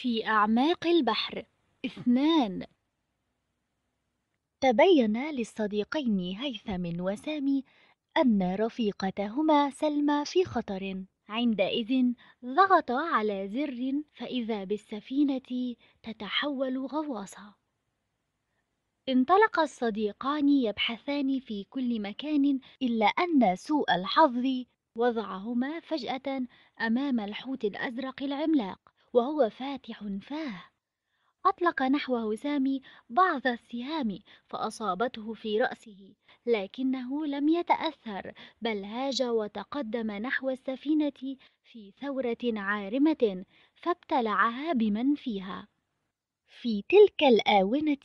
في أعماق البحر اثنان تبين للصديقين هيثم وسامي أن رفيقتهما سلمى في خطر عندئذ ضغط على زر فإذا بالسفينة تتحول غواصة انطلق الصديقان يبحثان في كل مكان إلا أن سوء الحظ وضعهما فجأة أمام الحوت الأزرق العملاق وهو فاتح فاه أطلق نحوه سامي بعض السهام فأصابته في رأسه لكنه لم يتأثر بل هاج وتقدم نحو السفينة في ثورة عارمة فابتلعها بمن فيها في تلك الآونة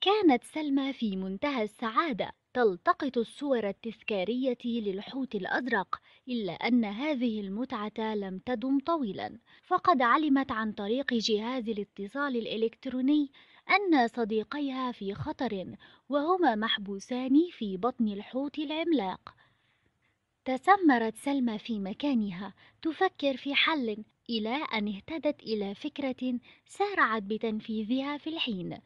كانت سلمى في منتهى السعادة تلتقط الصور التذكارية للحوت الأزرق إلا أن هذه المتعة لم تدم طويلا فقد علمت عن طريق جهاز الاتصال الإلكتروني أن صديقيها في خطر وهما محبوسان في بطن الحوت العملاق تسمرت سلمى في مكانها تفكر في حل إلى أن اهتدت إلى فكرة سارعت بتنفيذها في الحين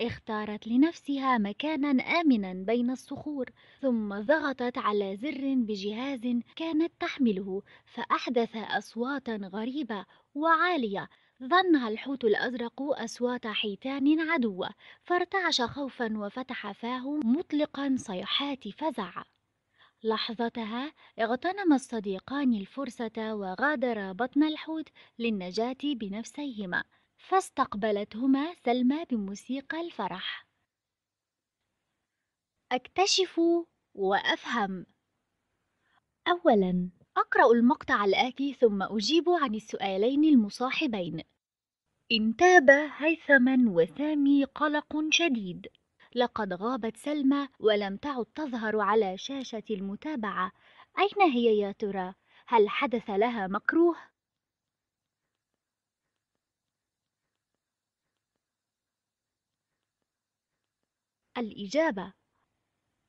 اختارت لنفسها مكانا آمنا بين الصخور ثم ضغطت على زر بجهاز كانت تحمله فأحدث أصواتا غريبة وعالية ظنها الحوت الأزرق أصوات حيتان عدوة فارتعش خوفا وفتح فاه مطلقا صيحات فزع لحظتها اغتنم الصديقان الفرصة وغادرا بطن الحوت للنجاة بنفسيهما فاستقبلتهما سلمى بموسيقى الفرح أكتشف وأفهم أولاً أقرأ المقطع الآتي ثم أجيب عن السؤالين المصاحبين انتاب هيثما وسامي قلق شديد لقد غابت سلمى ولم تعد تظهر على شاشة المتابعة أين هي يا ترى؟ هل حدث لها مكروه؟ الإجابة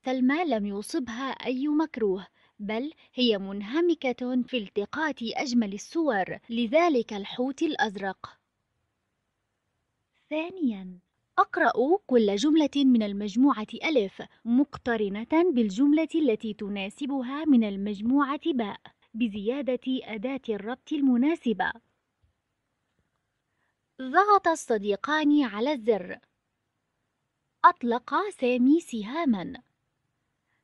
سلمى لم يصبها أي مكروه بل هي منهمكة في التقاط أجمل الصور لذلك الحوت الأزرق ثانياً أقرأ كل جملة من المجموعة ألف مقترنة بالجملة التي تناسبها من المجموعة باء بزيادة أداة الربط المناسبة ضغط الصديقان على الزر أطلق سامي سهامًا.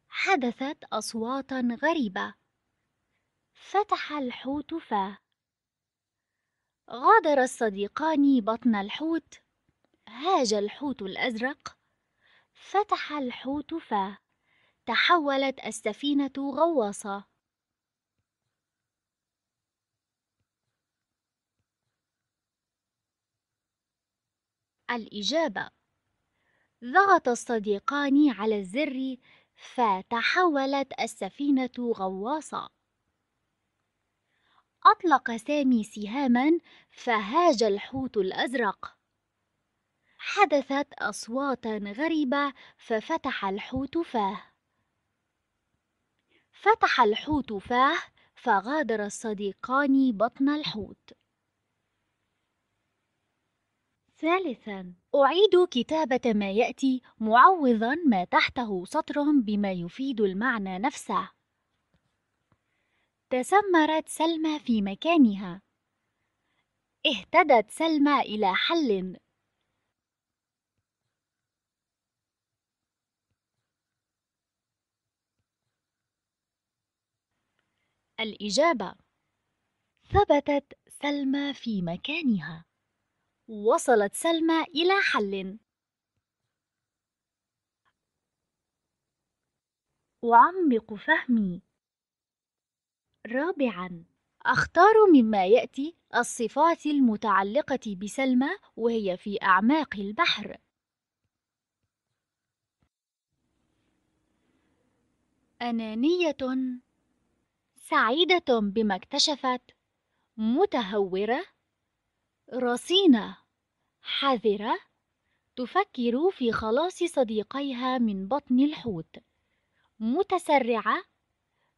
حدثت أصواتًا غريبة. فتح الحوت فاه. غادر الصديقان بطن الحوت. هاج الحوت الأزرق. فتح الحوت فاه. تحولت السفينة غواصة. الإجابة ضغط الصديقان على الزر فتحولت السفينة غواصة أطلق سامي سهاما فهاج الحوت الأزرق حدثت أصوات غريبة ففتح الحوت فاه فتح الحوت فاه فغادر الصديقان بطن الحوت ثالثا أعيد كتابة ما يأتي معوضا ما تحته سطر بما يفيد المعنى نفسه تسمرت سلمى في مكانها اهتدت سلمى إلى حل الإجابة ثبتت سلمى في مكانها وصلت سلمى إلى حل أعمق فهمي رابعاً أختار مما يأتي الصفات المتعلقة بسلمى وهي في أعماق البحر أنانية سعيدة بما اكتشفت متهورة رصينة حذرة تفكر في خلاص صديقيها من بطن الحوت متسرعة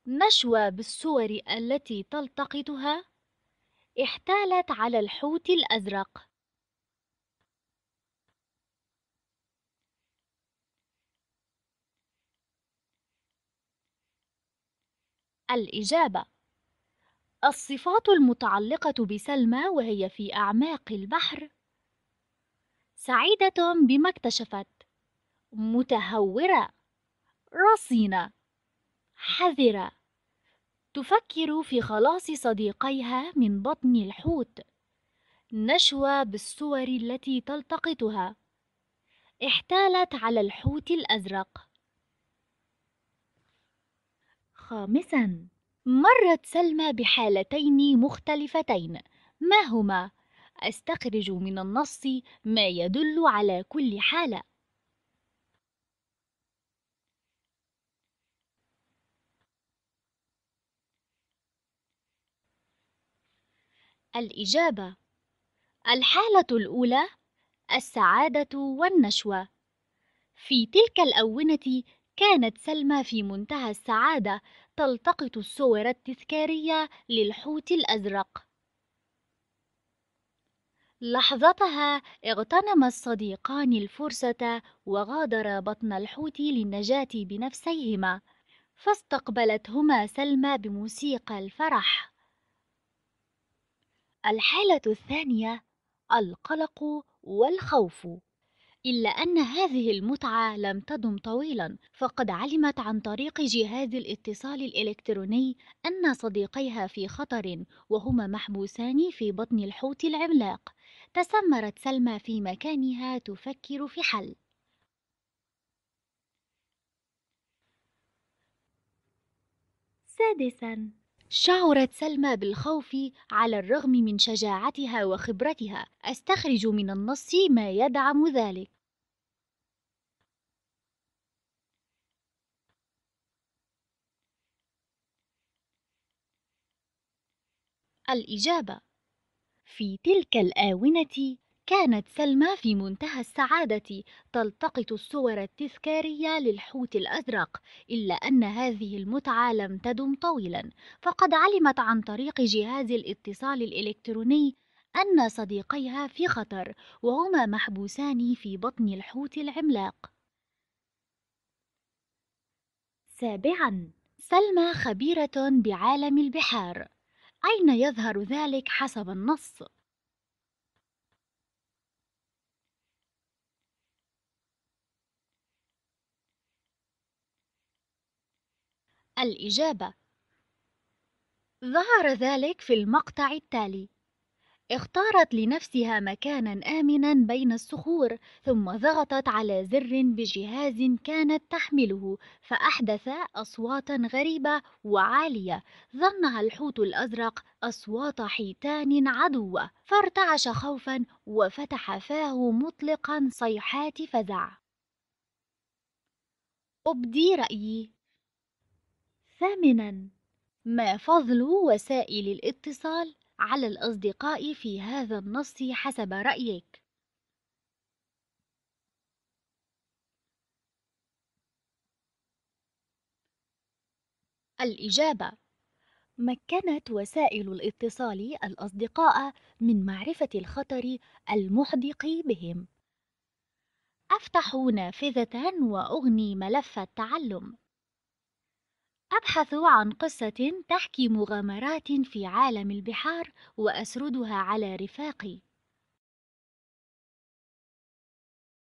نشوى بالصور التي تلتقطها احتالت على الحوت الأزرق الإجابة الصفات المتعلقة بسلمى وهي في أعماق البحر سعيدة بما اكتشفت متهورة رصينة حذرة تفكر في خلاص صديقيها من بطن الحوت نشوى بالصور التي تلتقطها احتالت على الحوت الأزرق خامساً مرت سلمى بحالتين مختلفتين ما هما استخرج من النص ما يدل على كل حاله الإجابة الحالة الأولى السعادة والنشوة في تلك الأونة كانت سلمى في منتهى السعادة تلتقط الصور التذكارية للحوت الأزرق لحظتها اغتنم الصديقان الفرصة وغادرا بطن الحوت للنجاة بنفسيهما فاستقبلتهما سلمى بموسيقى الفرح الحالة الثانية القلق والخوف إلا أن هذه المتعة لم تدم طويلا فقد علمت عن طريق جهاز الاتصال الإلكتروني أن صديقيها في خطر وهما محبوسان في بطن الحوت العملاق تسمرت سلمى في مكانها تفكر في حل سادسا شعرت سلمى بالخوف على الرغم من شجاعتها وخبرتها استخرج من النص ما يدعم ذلك الإجابة في تلك الآونة كانت سلمى في منتهى السعادة تلتقط الصور التذكارية للحوت الأزرق، إلا أن هذه المتعة لم تدم طويلاً، فقد علمت عن طريق جهاز الاتصال الإلكتروني أن صديقيها في خطر، وهما محبوسان في بطن الحوت العملاق. سابعاً: سلمى خبيرة بعالم البحار. أين يظهر ذلك حسب النص؟ الإجابة ظهر ذلك في المقطع التالي اختارت لنفسها مكانا آمنا بين الصخور ثم ضغطت على زر بجهاز كانت تحمله فأحدث أصواتا غريبة وعالية ظنها الحوت الأزرق أصوات حيتان عدوة فارتعش خوفا وفتح فاه مطلقا صيحات فزع أبدي رأيي ثامنا ما فضل وسائل الاتصال على الأصدقاء في هذا النص حسب رأيك؟ الإجابة مكنت وسائل الاتصال الأصدقاء من معرفة الخطر المحدق بهم. أفتح نافذة وأغني ملف التعلم. أبحث عن قصة تحكي مغامرات في عالم البحار وأسردها على رفاقي.